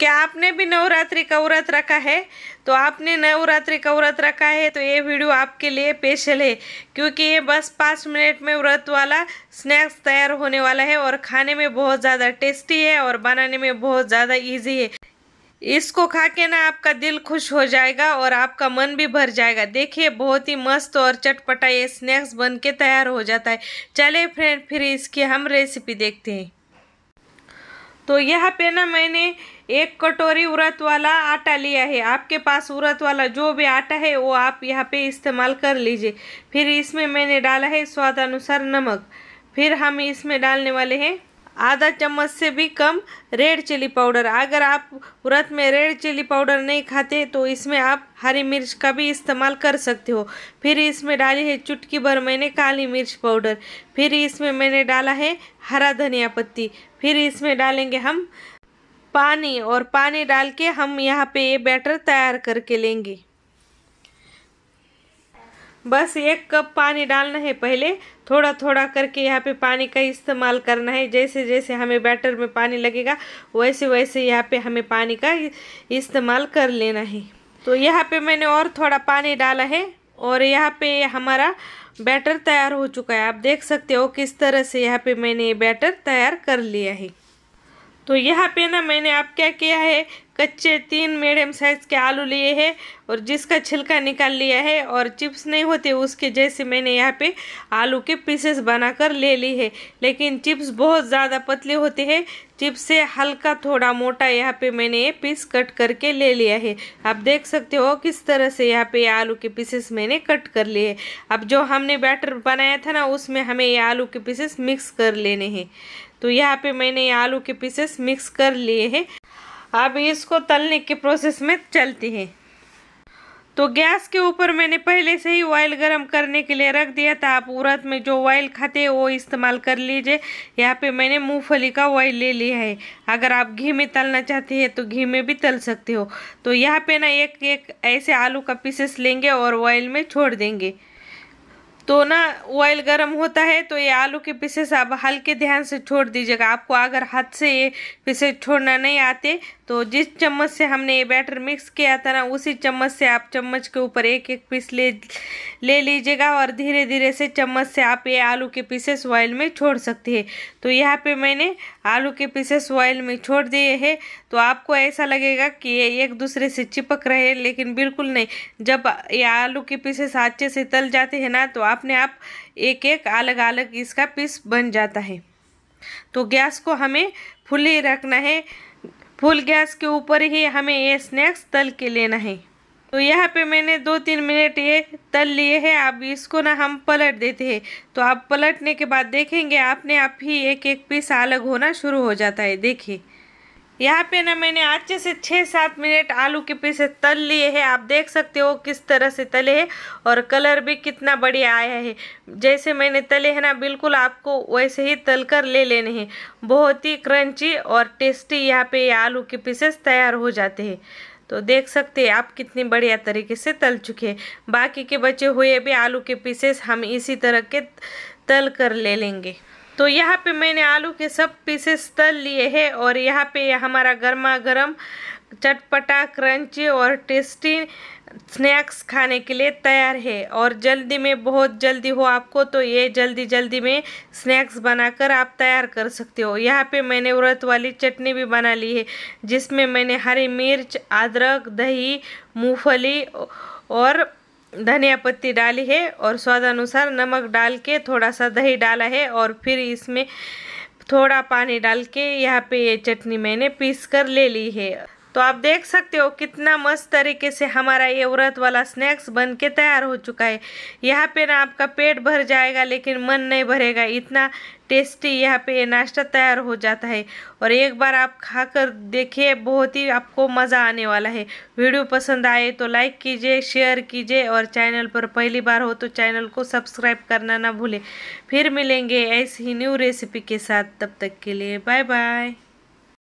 क्या आपने भी नवरात्रि का व्रत रखा है तो आपने नवरात्रि का व्रत रखा है तो ये वीडियो आपके लिए स्पेशल है क्योंकि ये बस पाँच मिनट में व्रत वाला स्नैक्स तैयार होने वाला है और खाने में बहुत ज़्यादा टेस्टी है और बनाने में बहुत ज़्यादा ईजी है इसको खा के ना आपका दिल खुश हो जाएगा और आपका मन भी भर जाएगा देखिए बहुत ही मस्त और चटपटा ये स्नैक्स बन के तैयार हो जाता है चले फ्रेंड फिर इसकी हम रेसिपी देखते हैं तो यहाँ पे ना मैंने एक कटोरी उरत वाला आटा लिया है आपके पास उरत वाला जो भी आटा है वो आप यहाँ पे इस्तेमाल कर लीजिए फिर इसमें मैंने डाला है स्वाद अनुसार नमक फिर हम इसमें डालने वाले हैं आधा चम्मच से भी कम रेड चिली पाउडर अगर आप व्रत में रेड चिली पाउडर नहीं खाते तो इसमें आप हरी मिर्च का भी इस्तेमाल कर सकते हो फिर इसमें डाली है चुटकी भर मैंने काली मिर्च पाउडर फिर इसमें मैंने डाला है हरा धनिया पत्ती फिर इसमें डालेंगे हम पानी और पानी डाल के हम यहाँ पे ये बैटर तैयार करके लेंगे बस एक कप पानी डालना है पहले थोड़ा थोड़ा करके यहाँ पे पानी का इस्तेमाल करना है जैसे जैसे हमें बैटर में पानी लगेगा वैसे वैसे यहाँ पे हमें पानी का इस्तेमाल कर लेना है तो यहाँ पे मैंने और थोड़ा पानी डाला है और यहाँ पे हमारा बैटर तैयार हो चुका है आप देख सकते हो किस तरह से यहाँ पर मैंने बैटर तैयार कर लिया है तो यहाँ पे ना मैंने आप क्या किया है कच्चे तीन मीडियम साइज़ के आलू लिए हैं और जिसका छिलका निकाल लिया है और चिप्स नहीं होते उसके जैसे मैंने यहाँ पे आलू के पीसेस बनाकर ले ली है लेकिन चिप्स बहुत ज़्यादा पतले होते हैं चिप्स से हल्का थोड़ा मोटा यहाँ पे मैंने ये पीस कट करके ले लिया है आप देख सकते हो किस तरह से यहाँ पे आलू के पीसेस मैंने कट कर लिए अब जो हमने बैटर बनाया था ना उसमें हमें ये आलू के पीसेस मिक्स कर लेने हैं तो यहाँ पे मैंने ये आलू के पीसेस मिक्स कर लिए हैं अब इसको तलने के प्रोसेस में चलती है तो गैस के ऊपर मैंने पहले से ही ऑयल गरम करने के लिए रख दिया था आप उरत में जो ऑयल खाते हैं वो इस्तेमाल कर लीजिए यहाँ पे मैंने मूंगफली का ऑयल ले लिया है अगर आप घी में तलना चाहते हैं तो घी में भी तल सकते हो तो यहाँ पे ना एक एक ऐसे आलू का पीसेस लेंगे और ऑयल में छोड़ देंगे तो ना ऑयल गर्म होता है तो ये आलू के पीसेस आप हल्के ध्यान से छोड़ दीजिएगा आपको अगर हाथ से ये पीसेस छोड़ना नहीं आते तो जिस चम्मच से हमने ये बैटर मिक्स किया था ना उसी चम्मच से आप चम्मच के ऊपर एक एक पीस ले ले लीजिएगा और धीरे धीरे से चम्मच से आप ये आलू के पीसेस ऑयल में छोड़ सकते हैं तो यहाँ पे मैंने आलू के पीसेस ऑयल में छोड़ दिए हैं तो आपको ऐसा लगेगा कि ये एक दूसरे से चिपक रहे लेकिन बिल्कुल नहीं जब ये आलू के पीसेस अच्छे से तल जाते हैं ना तो आप अपने आप एक एक अलग अलग इसका पीस बन जाता है तो गैस को हमें फुल ही रखना है फुल गैस के ऊपर ही हमें ये स्नैक्स तल के लेना है तो यहाँ पे मैंने दो तीन मिनट ये तल लिए हैं अब इसको ना हम पलट देते हैं तो आप पलटने के बाद देखेंगे आपने आप ही एक एक पीस अलग होना शुरू हो जाता है देखिए यहाँ पे ना मैंने अच्छे से छः सात मिनट आलू के पीसे तल लिए हैं आप देख सकते हो किस तरह से तले हैं और कलर भी कितना बढ़िया आया है जैसे मैंने तले हैं ना बिल्कुल आपको वैसे ही तल कर ले लेने हैं बहुत ही क्रंची और टेस्टी यहाँ पे ये आलू के पीसेस तैयार हो जाते हैं तो देख सकते हैं आप कितनी बढ़िया तरीके से तल चुके हैं बाकी के बचे हुए भी आलू के पीसेस हम इसी तरह के तल कर ले लेंगे तो यहाँ पे मैंने आलू के सब पीसेस तल लिए हैं और यहाँ पे हमारा गर्मा गर्म चटपटा क्रंची और टेस्टी स्नैक्स खाने के लिए तैयार है और जल्दी में बहुत जल्दी हो आपको तो ये जल्दी जल्दी में स्नैक्स बनाकर आप तैयार कर सकते हो यहाँ पे मैंने व्रत वाली चटनी भी बना ली है जिसमें मैंने हरी मिर्च अदरक दही मूंगफली और धनिया पत्ती डाली है और स्वाद अनुसार नमक डाल के थोड़ा सा दही डाला है और फिर इसमें थोड़ा पानी डाल के यहाँ पे ये चटनी मैंने पीस कर ले ली है तो आप देख सकते हो कितना मस्त तरीके से हमारा ये व्रत वाला स्नैक्स बन के तैयार हो चुका है यहाँ पे ना आपका पेट भर जाएगा लेकिन मन नहीं भरेगा इतना टेस्टी यहाँ पे ये नाश्ता तैयार हो जाता है और एक बार आप खा कर देखिए बहुत ही आपको मज़ा आने वाला है वीडियो पसंद आए तो लाइक कीजिए शेयर कीजिए और चैनल पर पहली बार हो तो चैनल को सब्सक्राइब करना ना भूलें फिर मिलेंगे ऐसी ही न्यू रेसिपी के साथ तब तक के लिए बाय बाय